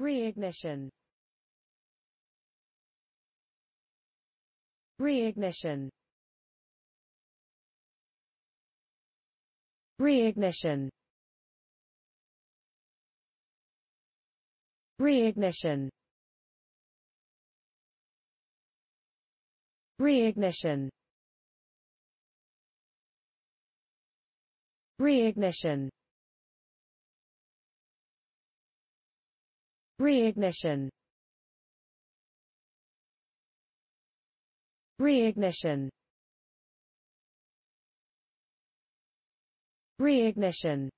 Reignition Reignition Reignition Reignition Reignition Reignition Reignition Reignition Reignition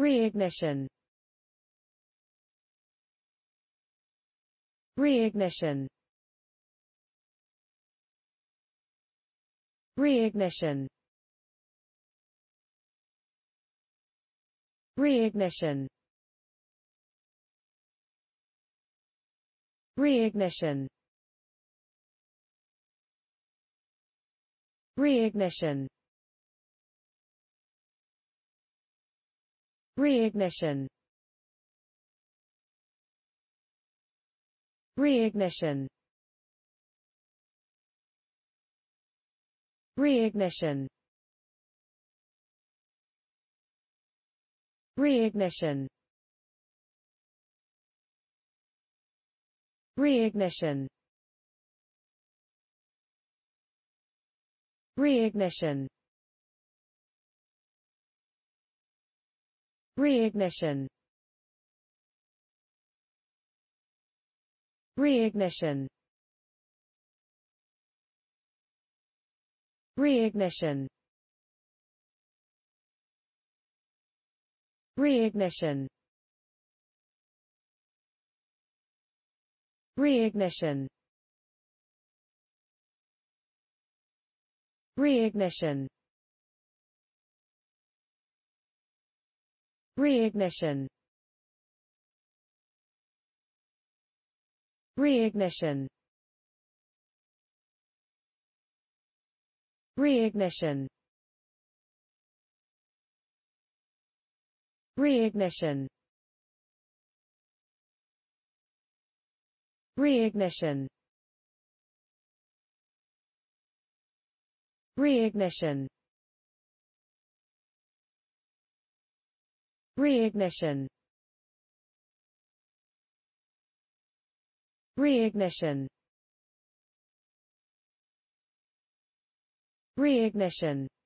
Reignition Reignition Reignition Reignition Reignition Reignition Reignition Reignition Reignition Reignition Reignition Reignition Reignition Reignition Reignition Reignition Reignition Reignition Reignition Reignition Reignition Reignition Reignition Reignition Reignition Reignition Reignition